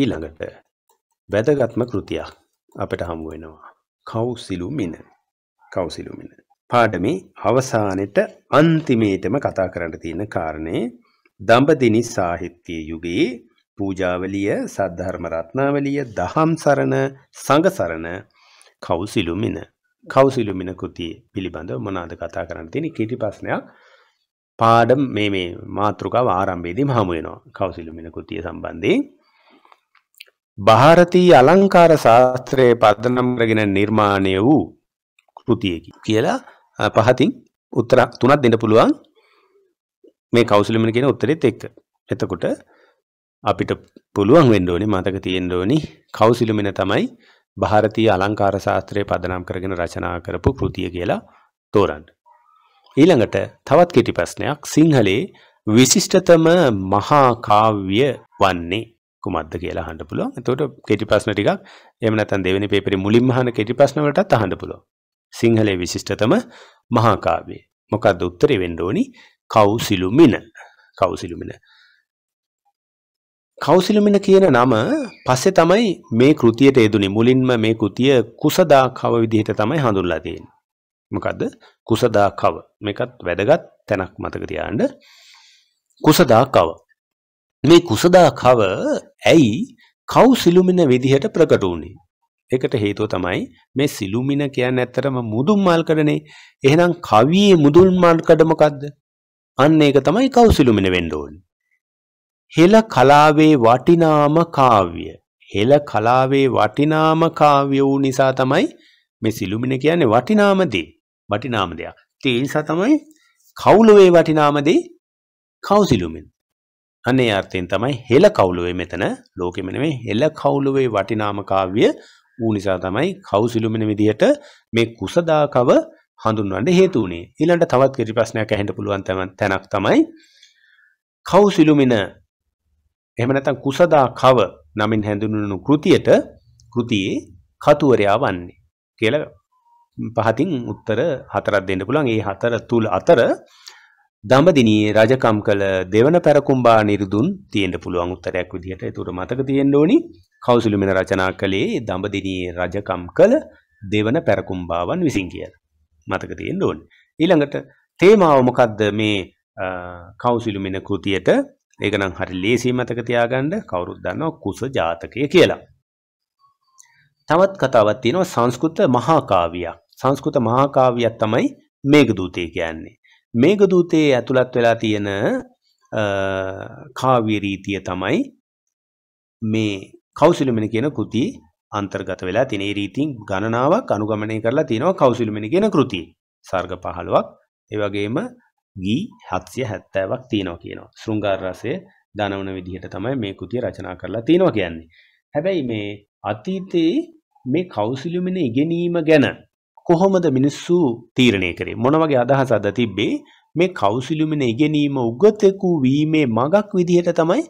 ඊළඟට වැදගත්ම කෘතියක් අපට හමුවෙනවා කවුසිලු මින කවුසිලු මින. පාඩමේ අවසානෙට අන්තිමේටම කතා කරන්න තියෙන කාරණේ දඹදිනි සාහිත්‍ය යුගයේ පූජාවලිය සද්ධර්ම රත්නාවලිය දහම් සරණ සංඝ සරණ කවුසිලු මින කවුසිලු මින කෘතිය පිළිබඳව මොනවාද කතා කරන්න තියෙන කීටි ප්‍රශ්නයක් පාඩම් මේ මේ මාතෘකාව ආරම්භයේදීම හමු වෙනවා කවුසිලු මින කෘතිය සම්බන්ධයෙන් භාරතීය අලංකාර ශාස්ත්‍රයේ පදනම් කරගෙන නිර්මාණය වූ කෘතියකි කියලා පහතින් උත්තර තුනක් දෙන්න පුළුවන් මේ කෞසලමන කියන උත්තරෙත් එක්ක. එතකොට අපිට පුළුවන් වෙන්න ඕනේ මතක තියෙන්න ඕනේ කෞසලමන තමයි ಭಾರತೀಯ අලංකාර ශාස්ත්‍රයේ පදනම් කරගෙන රචනා කරපු කෘතිය කියලා තෝරන්න. ඊළඟට තවත් කෙටි ප්‍රශ්නයක් සිංහලේ විශිෂ්ටතම මහා කාව්‍ය වන්නේ කුමක්ද කියලා අහන්න පුළුවන්. එතකොට කෙටි ප්‍රශ්න ටිකක් එහෙම නැත්නම් දෙවෙනි පේපරේ මුලින්ම අහන කෙටි ප්‍රශ්න වලටත් අහන්න පුළුවන්. සිංහලයේ විශිෂ්ටතම මහා කාව්‍යය. මොකද්ද උත්තරේ වෙන්න ඕනි? කෞසිලුමින. කෞසිලුමින. කෞසිලුමින කියන නම පස්සේ තමයි මේ කෘතියට යෙදුනේ. මුලින්ම මේ කෘතිය කුසදා කව විදිහට තමයි හඳුන්ලා තියෙන්නේ. මොකද්ද? කුසදා කව. මේකත් වැදගත් තැනක් මතක තියාගන්න. කුසදා කව. මේ කුසදා කව ඇයි කව් සිළුමින විදිහට ප්‍රකට වුණේ? ඒකට හේතුව තමයි මේ සිළුමින කියන්නේ ඇත්තටම මුදුන් මල්කඩනේ. එහෙනම් කවියේ මුදුන් මල්කඩ මොකද්ද? අන්න ඒක තමයි කව් සිළුමින වෙන්න ඕනේ. හෙළ කලාවේ වටිනාම කාව්‍ය. හෙළ කලාවේ වටිනාම කාව්‍ය වූ නිසා තමයි මේ සිළුමින කියන්නේ වටිනාම දේ. වටිනාම දෙයක්. ඒ නිසා තමයි කවුලුවේ වටිනාම දේ කවුසිළුමින. අනේ අර්ථයෙන් තමයි හෙළ කවුලුවේ මෙතන ලෝකෙම නෙමෙයි හෙළ කවුලුවේ වටිනාම කාව්‍ය ඌ නිසා තමයි කවුසිලුමින විදියට මේ කුසදාකව හඳුන්වන්න හේතු වුණේ. ඊළඟට තවත් කිරි ප්‍රශ්නයක් ඇහෙන්න පුළුවන් තැනක් තමයි කවුසිලුමින එහෙම නැත්නම් කුසදාකව නමින් හැඳින්වුණු කෘතියට කෘතියේ කතුවරයා වන්නේ කියලා පහතින් උත්තර හතරක් දෙන්න පුළුවන්. ඒ හතර තුල අතර දඹදිනී රජකම් කළ දෙවන පැරකුම්බා නිරුදුන් තියෙන්න පුළුවන් උත්තරයක් විදිහට. ඒතර මතක තියෙන්න ඕනි කෞසුලි මෙන රචනා කළේ දඹදිනී රජකම් කළ දෙවන පැරකුම්බාවන් විසින් කියලා. මතක තියෙන්න ඕනි. ඊළඟට තේමාව මොකද්ද මේ කෞසුලි මෙන කෘතියට? ඒක නම් හරි ලේසියි මතක තියාගන්න. කවුරුත් දන්නවා කුස ජාතකය කියලා. තවත් කතාවක් තියෙනවා සංස්කෘත මහා කාව්‍යයක්. සංස්කෘත මහා කාව්‍යයක් තමයි මේඝදූතය කියන්නේ. මේගදූතයේ ඇතුළත් වෙලා තියෙන කාව්‍යරීතිය තමයි මේ කෞසිලුමෙන කියන කෘති අන්තර්ගත වෙලා තින රීතින් ගණනාවක් අනුගමනය කරලා තියෙනවා කෞසිලුමෙන කියන කෘති සර්ග පහළුවක් ඒවගේම ගී හත්සිය හැත්තෑවක් තියෙනවා කියනවා සෘංගාර්රසය දනවන විදිහට තමයි මේ කෘතිය රචනා කරලා තියෙනවා කියන්නේ හැබැයි මේ අතීතයේ මේ කෞසිලුමෙන ඉගෙනීම ගැන කොහොමද මිනිස්සු තීරණය කරේ මොනවගේ අදහස අද තිබ්බේ මේ කවුසිලුමින ඉගෙනීම උගතෙකු වීමේ මගක් විදිහට තමයි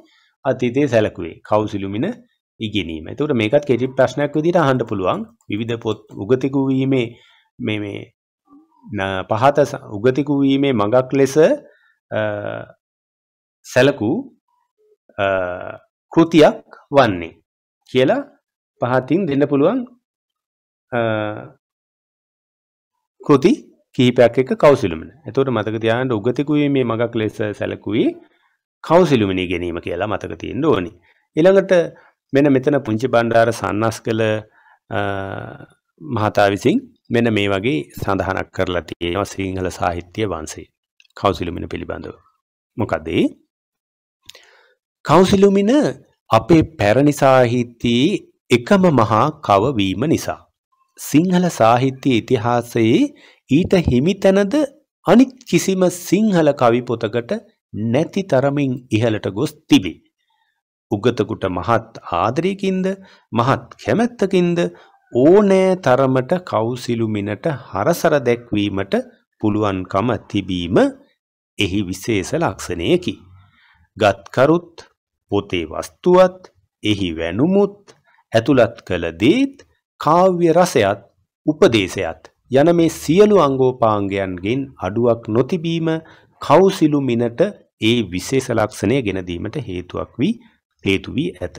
අතීතයේ සැලකුවේ කවුසිලුමින ඉගෙනීම. එතකොට මේකත් කෙටි ප්‍රශ්නයක් විදිහට අහන්න පුළුවන්. විවිධ පොත් උගතෙකු වීමේ මේ මේ පහත උගතෙකු වීමේ මගක් ලෙස සැලකූ කෘතියක් වන්නේ කියලා පහතින් දෙන්න පුළුවන් කෘති කීපයක් එක කවසිලුමන එතකොට මතක තියාගන්න උගතිකුවේ මේ මගක් ලෙස සැලකුවේ කවසිලුමනී ගැනීම කියලා මතක තියෙන්න ඕනි. ඊළඟට මෙන්න මෙතන පුංචි බණ්ඩාර සන්නස්කල මහතා විසින් මෙන්න මේ වගේ සඳහනක් කරලා තියෙනවා සිංහල සාහිත්‍ය වංශයේ කවසිලුමින පිළිබඳව. මොකද කවසිලුමින අපේ පැරණි සාහිත්‍යයේ එකම මහා කව වීම නිසා සිංහල සාහිත්‍ය ඉතිහාසයේ ඊට හිමිතැනද අනිත් කිසිම සිංහල කවි පොතකට නැති තරමින් ඉහළට ගොස් තිබේ. උගතකුට මහත් ආදරයකින්ද මහත් කැමැත්තකින්ද ඕනෑ තරමට කවුසිලුමිනට හරසර දැක්වීමට පුළුවන්කම තිබීම එහි විශේෂ ලක්ෂණයකි. ගත්කරුත් පොතේ වස්තුවත් එහි වැනුමුත් ඇතුළත් කළ දේත් කාව්‍ය රසයත් උපදේශයත් යන මේ සියලු අංගෝපාංගයන්ගෙන් අඩුවක් නොතිබීම කවුසිලු මිනට ඒ විශේෂ ලක්ෂණය ගෙනදීමට හේතුවක් වී හේතු වී ඇත.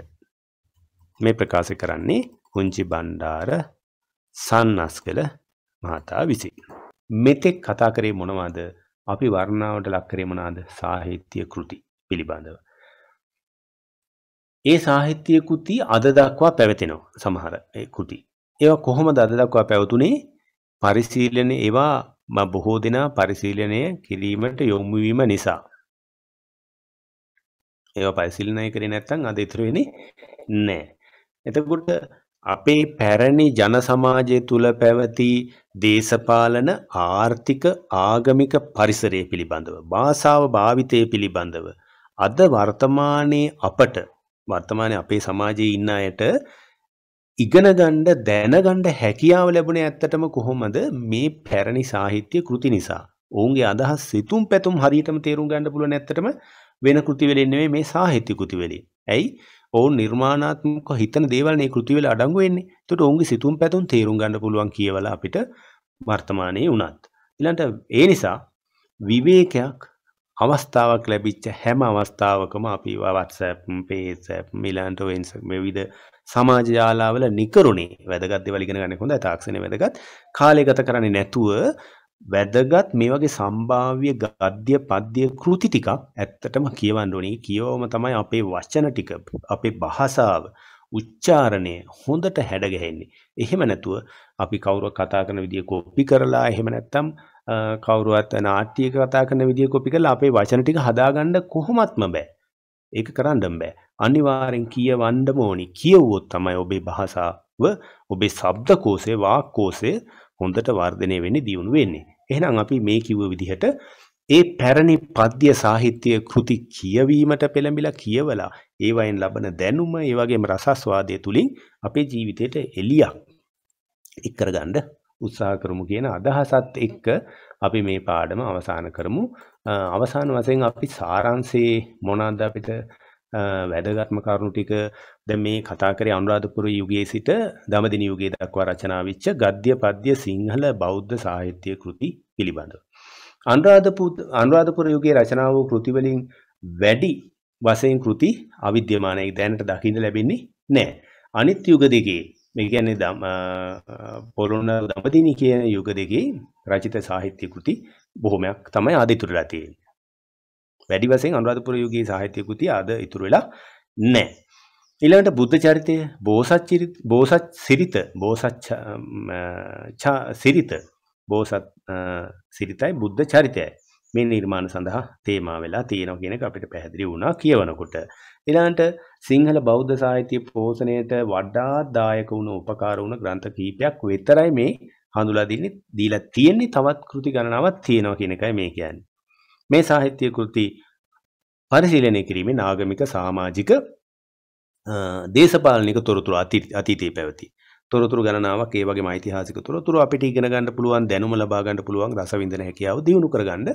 මේ ප්‍රකාශ කරන්නේ පුංචි බණ්ඩාර සන්නස්කල මහතා විසින්. මෙතෙක් කතා කරේ මොනවද? අපි වර්ණාවට ලක් කරේ මොනවාද? සාහිත්‍ය කෘති පිළිබඳව. ඒ සාහිත්‍ය කෘති අද දක්වා පැවතෙනවා. සමහර කෘති. ඒවා කොහොමද අද දක්වා පැවතුනේ පරිශීලන ඒවා බොහෝ දෙනා පරිශීලනය කිරීමට යොමු වීම නිසා ඒවා පරිශීලනය කරේ නැත්නම් අද ඉතුරු වෙන්නේ නැහැ. එතකොට අපේ පැරණි ජන සමාජය තුල පැවති දේශපාලන ආර්ථික ආගමික පරිසරය පිළිබඳව භාෂාව භාවිතය පිළිබඳව අද වර්තමානයේ අපට වර්තමානයේ අපේ සමාජයේ ඉන්න අයට ඉගෙන ගණ්ඩ දැනගණ්ඩ හැකියාව ලැබුණ ඇත්තටම කොහොමද මේ පැරණි සාහිත්‍ය කෘති නිසා ඔවුන්ගේ අදහස් සිතුම් පැතුම් හරිටම තේරුම් ගණඩ පුල නැත්තටම වෙන කෘතිවලෙන්නේ මේ සාහිත්‍ය කෘතිවලේ ඇයි ඔවුන් නිර්මාණාත්මක හිතන දේවල්න්නේ කෘතිවල අඩංගුවෙන්නේ තුට ඔවුන්ගේ සිතුම් පැතුම් තේරුම් ගණඩ පුළුවන් කියවල අපිට වර්තමානයේ වනත්. ඉලන්ට ඒ නිසා විවේකයක් අවස්ථාවක් ලැබිච්ච හැම අවස්ථාවකම අපි වත්සැප් පේසැප් මිලන්ට වෙන්සක් විධ සමාජ යාලාවල නිකරුණේ වැදගත් දෙවලිගෙන ගන්න හොඳ තාක්ෂණය වැදගත් කාලය ගත කරන්නේ නැතුව වැදගත් මේ වගේ සම්භාව්‍ය ගද්‍ය පද්‍ය කෘති ටිකක් ඇත්තටම කියවන්න ඕනේ කියවම තමයි අපේ වචන ටික අපේ භාෂාව උච්චාරණය හොඳට හැඩගැහෙන්නේ. එහෙම නැතුව අපි කවුරුවක් කතා කරන විදිය කොපි කරලා එහෙම නැත්තම් කවුරුවත් නාට්‍යයක කතා කරන විදිය කොපි කරලා අපේ වචන ටික හදාගන්න කොහොමත්ම බෑ. ඒක කරන්න බෑ. අනිවාර්යෙන් කියවන්න ඕනි. කියවුවොත් තමයි ඔබේ භාෂාව ඔබේ ශබ්ද කෝෂේ වාක්කෝෂේ හොඳට වර්ධනය වෙන්නේ දියුණු වෙන්නේ. එහෙනම් අපි මේ කිව්ව විදිහට ඒ පැරණි පද්‍ය සාහිත්‍ය කෘති කියවීමට පෙළඹිලා කියවලා ඒවයින් ලබන දැනුම ඒ වගේම රසස්වාදය තුලින් අපේ ජීවිතයට එළියක් එක් කරගන්න උත්සාහ කරමු කියන අදහසත් එක්ක අපි මේ පාඩම අවසන් කරමු. අවසාන වශයෙන් අපි සාරාංශයේ මොනවාද අපිට වැදගත්ම කරුණු ටික දැන් මේ කතා කරේ අනුරාධපුර යුගයේ සිට දමදින යුගයේ දක්වා රචනා වෙච්ච ගද්‍ය පද්‍ය සිංහල බෞද්ධ සාහිත්‍ය කෘති පිළිබඳව. අනුරාධපුර අනුරාධපුර යුගයේ රචනා වූ කෘති වලින් වැඩි වශයෙන් කෘති අවිද්‍යමානයි දැනට දකින්න ලැබෙන්නේ නැහැ. අනිත් යුග දෙකේ මේ කියන්නේ දම පොළොන දඹදිනි කියන යුග දෙකේ රචිත සාහිත්‍ය කෘති බොහොමයක් තමයි අද ඉතුරු වෙලා තියෙන්නේ. වැඩි වශයෙන් අනුරාධපුර යුගයේ සාහිත්‍ය කෘති අද ඉතුරු වෙලා නැහැ. ඊළඟට බුද්ධ චරිතය, බෝසත් චරිත, බෝසත් සිරිත, බෝසත් සිරිත, බෝසත් සිරිතයි බුද්ධ චරිතයයි මේ නිර්මාණ සඳහා තේමා වෙලා තියෙනවා කියන එක අපිට පැහැදිලි වුණා කියවනකොට. එලාන්ට සිංහල බෞද්ධ සාහිත්‍ය පෝෂණයට වඩා දායක වුණ උපකාර වුණ ග්‍රන්ථ කීපයක් විතරයි මේ හඳුලා දෙන්නේ දීලා තියෙන්නේ තවත් කෘති ගණනාවක් තියෙනවා කියන එකයි මේ කියන්නේ. මේ සාහිත්‍ය කෘති පරිශීලනය කිරීමේ නාගමික සමාජික දේශපාලනික තොරතුරු අතීතයේ පැවති. තොරතුරු ගණනාවක් ඒ වගේම ඓතිහාසික තොරතුරු අපිට ඉගෙන ගන්න පුළුවන් දැනුම ලබා ගන්න පුළුවන් රසවින්දන හැකියාව දියුණු කරගන්න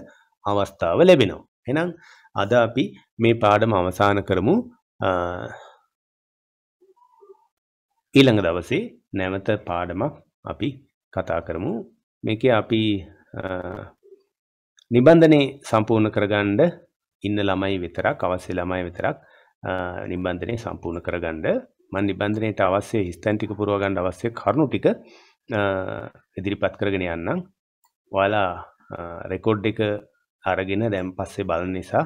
අවස්ථාව ලැබෙනවා. එහෙනම් අද අපි මේ පාඩම අවසාන කරමු ඊළඟ දවසේ නැවත පාඩමක් අපි කතා කරමු මේක අපි නිබන්ධනය සම්පූර්ණ කරගණ්ඩ ඉන්න ළමයි විතරක් අවස්සේ ළමයි විතරක් නිබන්ධනය සම්පූර්ණ කරගණ්ඩ මන් නිබන්ධනයට අවස්සේ ස්තැන්ටික පුරුවගණ්ඩ අවස්සේ කරුණු ටික ඉදිරිපත් කරගෙන යන්නම් ඔයාලා රෙකෝඩ් එක අරගෙන දැම් පස්සේ බල නිසා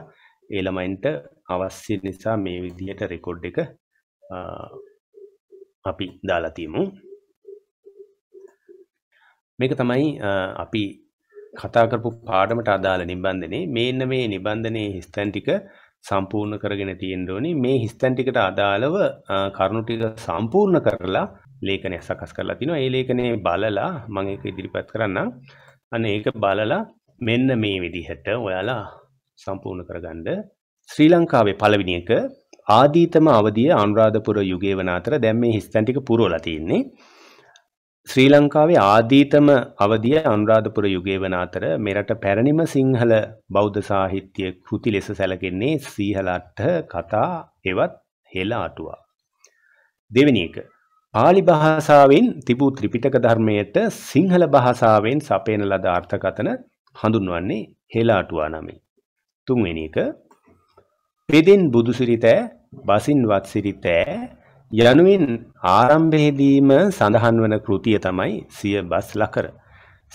ඒළමයින්ට අවශ්‍ය නිසා මේ විදියට රෙකොඩ් එක අපි දාලතිමු මේක තමයි අපි කතාකරපු පාඩමට අදාළ නිබන්ධනේ මේන්න මේ නිබන්ධනය හිස්තැන්ටික සම්පූර්ණ කරගෙන තියෙන්ඩෝනි මේ හිස්තැන්ටිකට අදාළව කරුණුටික සම්පූර්ණ කරලා ලේකනය සකස් කරලා තිනවා ඒ ලේකනේ බලලා මං එක ඉදිරිපත් කරන්න අන ඒක බලලා මෙන්න මේ විදිහට ඔයාලා සම්පූර්ණ කරගන්න ශ්‍රී ලංකාවේ පළවෙනි එක ආදීතම අවධිය අනුරාධපුර යුගයේ වන අතර දැන් මේ හිස්තැන් ටික පුරවලා තියෙන්නේ ශ්‍රී ලංකාවේ ආදීතම අවධිය අනුරාධපුර යුගයේ වන අතර මෙරට පැරණිම සිංහල බෞද්ධ සාහිත්‍ය කෘති ලෙස සැලකෙන්නේ සීහලට කතා එවත් හෙළ අටුවා දෙවෙනි එක පාලි භාෂාවෙන් තිබූ ත්‍රිපිටක ධර්මයට සිංහල භාෂාවෙන් සපයන ලද අර්ථකථන හඳුන්වන්නේ හෙලාටුවා නමින්. තුන්වෙනි එක පෙදින් බුදුසිරිතෑ බසින් වත්සිරිතෑ යනුවෙන් ආරම්භයේදීම සඳහන් වන කෘතිය තමයි සිය බස් ලකර.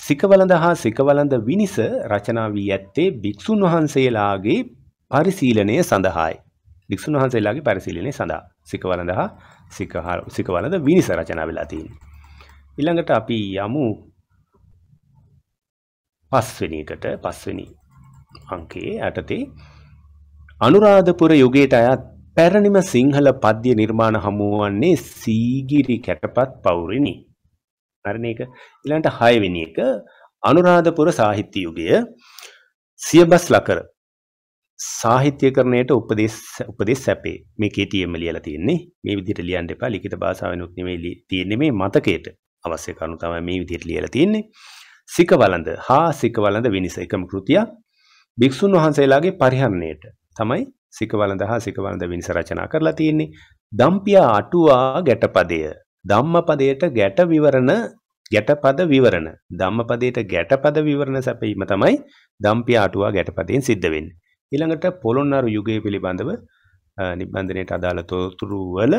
සිකවලඳ හා සිකවලඳ විනිස රචනා වී ඇත්තේ භික්‍ෂූන් වහන්සේලාගේ පරිශීලනය සඳහායි. භික්‍ෂූන් වහන්සේලාගේ පරිශීලනය සඳහා සිකවලඳ හා සිකවලඳ විනිස රචනා වෙලා තියෙන. ඊළඟට අපි යමු පස්වෙනි එකට පස්වෙනි අංකයේ යටතේ අනුරාධපුර යුගයට අයත් පැරණිම සිංහල පද්‍ය නිර්මාණ හමුවන්නේ සීගිරි කැටපත් පවුරිනි. හරිනේ ඒක. ඊළඟට 6 වෙනි එක අනුරාධපුර සාහිත්‍ය යුගය සියබස් ලකර සාහිත්‍යකරණයට උපදෙස් උපදෙස් සැපේ. මේකේ TM ලියලා තියෙන්නේ. මේ විදිහට ලියන්න එපා. ලිඛිත භාෂාවෙනුත් නෙමෙයි තියෙන්නේ මේ මතකයට. අවශ්‍ය කරුණු තමයි මේ විදිහට ලියලා තියෙන්නේ. සිකවලඳ හා සිකවලඳ විනිස එකම කෘතියක් භික්ෂුන් වහන්සේලාගේ පරිහරණයට තමයි සිකවලඳ හා සිකවලඳ විනිස රචනා කරලා තියෙන්නේ දම්පියා අටුවා ගැටපදය ධම්මපදයට ගැට විවරණ ගැටපද විවරණ ධම්මපදයට ගැටපද විවරණ සැපීම තමයි දම්පියා අටුවා ගැටපදයෙන් සිද්ධ වෙන්නේ ඊළඟට පොළොන්නරු යුගය පිළිබඳව නිබ්බන්ධනයට අදාළ තොරතුරු වල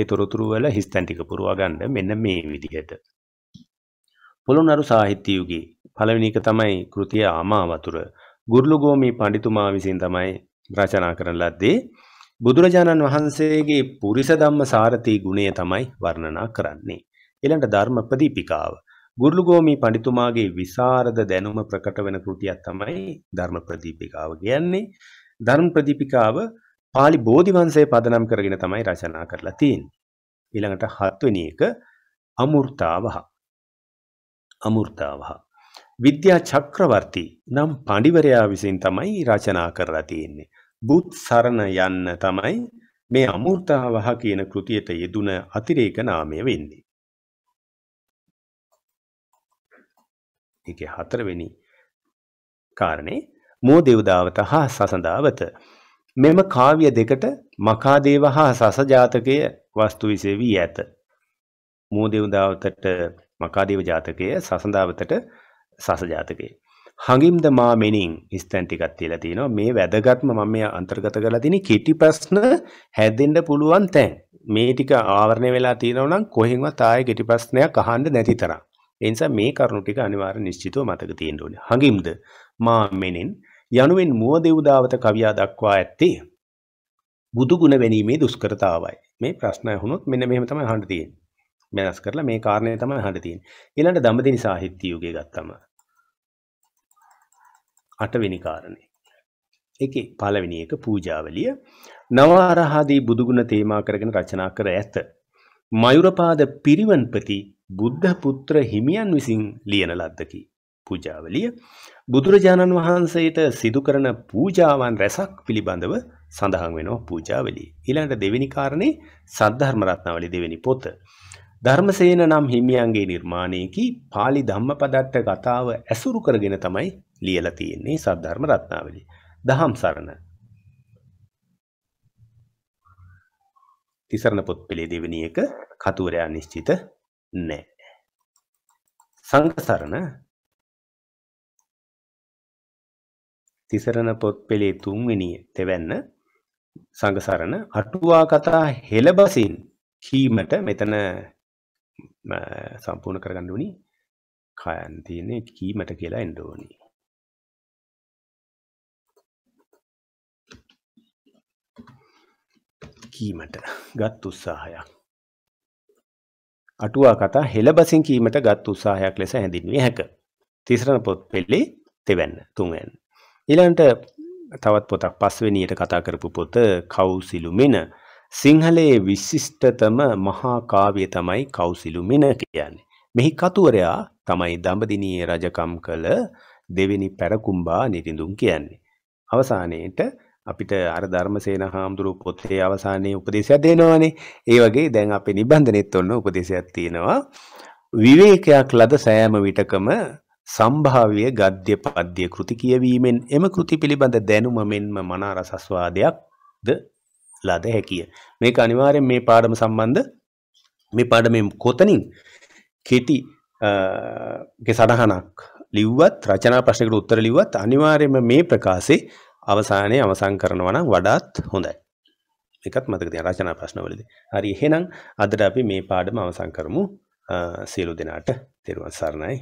ඒ තොරතුරු වල හිස්තැන් ටික පුරවා ගන්න මෙන්න මේ විදිහට පොළොන්නරු සාහිත්‍ය යුගයේ පළවෙනි එක තමයි කෘතිය ආමා වතුර. ගුරුළුගෝමි පඬිතුමා විසින් තමයි රචනා කරන ලද්දේ. බුදුරජාණන් වහන්සේගේ පුරිස ධම්ම සාරති ගුණය තමයි වර්ණනා කරන්නේ. ඊළඟ ධර්ම ප්‍රදීපිකාව. ගුරුළුගෝමි පඬිතුමාගේ විසරද දැනුම ප්‍රකට වෙන කෘතියක් තමයි ධර්ම ප්‍රදීපිකාව කියන්නේ. ධර්ම ප්‍රදීපිකාව පාලි බෝධිවංශයේ පදනම් කරගෙන තමයි රචනා කරලා තියෙන්නේ. ඊළඟට හත්වෙනි එක අමෘතාවහ. අමුෘතාවහ. විද්‍යා චක්‍රවර්ති නම් පඩිවරයා විසින් තමයි රචනා කරලා තියෙන්නේ. බුත් සරණ යන්න තමයි මේ අමුෘතාවහ කියන කෘතියට යෙදුන අතිරේක නාමය වෙන්නේ. එක හතරවෙනි කාරණේ මෝදෙව්දාවත හා සසඳාවත මෙම කාව්‍ය දෙකට මකාදේව හා සසජාතකය වස්තු විසෙවී ඇත මූදෙවදාවතට මකාදීව ජාතකය සසඳාවතට සස ජාතකය. හඟිම්ද මා මෙනින් ස්තැන් ටිකක් තියලා තියෙනවා මේ වැදගත්ම මම මේ අන්තර්ගත කරලා තියෙන කෙටි ප්‍රශ්න හැදෙන්න පුළුවන් තැන් මේ ටික ආවරණය වෙලා තියෙනවා නම් කොහෙන්වත් ආයේ කෙටි ප්‍රශ්නයක් අහන්න නැති තරම් ඒ නිසා මේ කරුණු ටික අනිවාර්ය නිශ්චිතව මතක තියෙන්න ඕනේ හඟිම්ද මා මෙනින් යනුවෙන් මුව දෙව්දාවත කවියා දක්වා ඇත්තේ බුදු ගුණ වැනීමේ දුෂ්කරතාවයි මේ ප්‍රශ්න අහුනොත් මෙන්න මෙහෙම තමයි අහන්න තියෙන්නේ වෙනස් කරලා මේ කාරණය තමයි අහන්න තියෙන්නේ. ඊළඟ දඹදිනි සාහිත්‍ය යුගය ගත්තම අටවෙනි කාරණේ. ඒකේ පළවෙනි එක පූජාවලිය නවාරහාදී බුදුගුණ තේමා කරගෙන රචනා කර ඇත. මයුරපාද පිරිවන්පති බුද්ධ පුත්‍ර හිමියන් විසින් ලියන ලද්දකි. පූජාවලිය බුදුරජාණන් වහන්සේට සිදු කරන පූජාවන් රැසක් පිළිබඳව සඳහන් වෙනවා පූජාවලිය. ඊළඟට දෙවෙනි කාරණේ සද්ධර්ම රත්නාවලිය දෙවෙනි පොත. ධර්මසේන නම් හිමියන්ගේ නිර්මාණයකි පාලි ධම්මපදට්ට කතාව ඇසුරු කරගෙන තමයි ලියලා තියෙන්නේ සද්ධර්ම රත්නාවලි. දහම් සරණ. තිසරණ පොත් පෙළේ දෙවෙනි එක කතුවරයා නිශ්චිත නැහැ. සංඝ සරණ තිසරණ පොත් පෙළේ තුන්වෙනි දෙවැන්න සංඝ සරණ අටුවා කතා හෙළබසින් කීමට මෙතන සම්පූර්ණ කරගන්න ඕනි කයන් තියෙන්නේ කීමට කියලා එන්න ඕනි කීමට ගත් උත්සාහයක් අටුවා කතා හෙළබසින් කීමට ගත් උත්සාහයක් ලෙස හැඳින්විය හැක. තිසරණ පොත් පෙළේ තෙවැන්න තුන්වැන්න. ඊළඟට තවත් පොතක් පස්වෙනියට කතා කරපු පොත කවුසිලු මෙන සිංහලයේ විශිෂ්ටතම මහා කාව්‍ය තමයි කෞසිලු මෙන කියන්නේ. මෙහි කතුවරයා තමයි දඹදිනයේ රජකම් කළ දෙවෙනි පැරකුම්බා නිරිඳුන් කියන්නේ. අවසානයේට අපිට අර ධර්මසේන හාමුදුරුව පොතේ අවසානයේ උපදේශයක් දෙනවානේ. ඒ වගේ දැන් අපේ නිබන්ධනෙත් ඔන්න උපදේශයක් තියෙනවා. විවේකයක් ලද සෑම විටකම සම්භාව්‍ය ගද්‍ය පද්‍ය කෘති කියවීමෙන් එම කෘති පිළිබඳ දැනුම මෙන්ම මනාරසස්වාදයක් ද ලාද හැකිය මේක අනිවාර්යෙන් මේ පාඩම සම්බන්ධ මේ පාඩමේ කොතනින් කෙටි සටහනක් ලිව්වත් රචනා ප්‍රශ්නකට උත්තර ලිව්වත් අනිවාර්යයෙන්ම මේ ප්‍රකාශේ අවසානයේ අවසන් කරනවා නම් වඩාත් හොඳයි. එකත් මතක තියාගන්න රචනා ප්‍රශ්නවලදී. හරි එහෙනම් අදට අපි මේ පාඩම අවසන් කරමු. සියලු දෙනාට තෙරුවන් සරණයි.